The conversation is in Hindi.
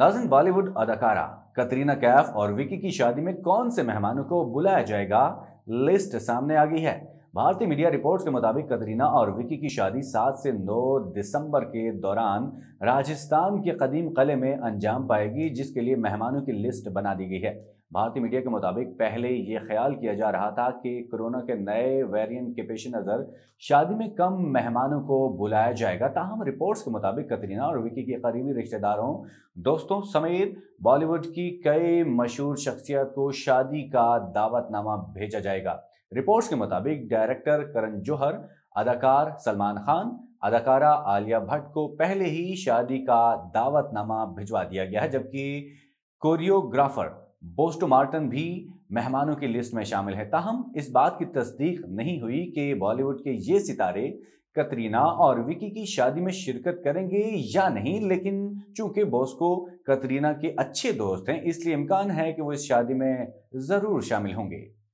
नाजन बॉलीवुड अदाकारा कतरीना कैफ और विकी की शादी में कौन से मेहमानों को बुलाया जाएगा लिस्ट सामने आ गई है भारतीय मीडिया रिपोर्ट्स के मुताबिक कतरीना और विकी की शादी 7 से 9 दिसंबर के दौरान राजस्थान के कदीम कले में अंजाम पाएगी जिसके लिए मेहमानों की लिस्ट बना दी गई है भारतीय मीडिया के मुताबिक पहले ये ख्याल किया जा रहा था कि कोरोना के नए वेरिएंट के पेश नज़र शादी में कम मेहमानों को बुलाया जाएगा ताहम रिपोर्ट्स के मुताबिक कतरीना और विकी के करीबी रिश्तेदारों दोस्तों समेत बॉलीवुड की कई मशहूर शख्सियत को शादी का दावतनामा भेजा जाएगा रिपोर्ट्स के मुताबिक डायरेक्टर करण जौहर अदाकार सलमान खान अदाकारा आलिया भट्ट को पहले ही शादी का दावतनामा भिजवा दिया गया है जबकि कोरियोग्राफर बोस्टो मार्टन भी मेहमानों की लिस्ट में शामिल है ताहम इस बात की तस्दीक नहीं हुई कि बॉलीवुड के ये सितारे कतरीना और विकी की शादी में शिरकत करेंगे या नहीं लेकिन चूंकि बॉस्को कतरीना के अच्छे दोस्त हैं इसलिए इम्कान है कि वो इस शादी में ज़रूर शामिल होंगे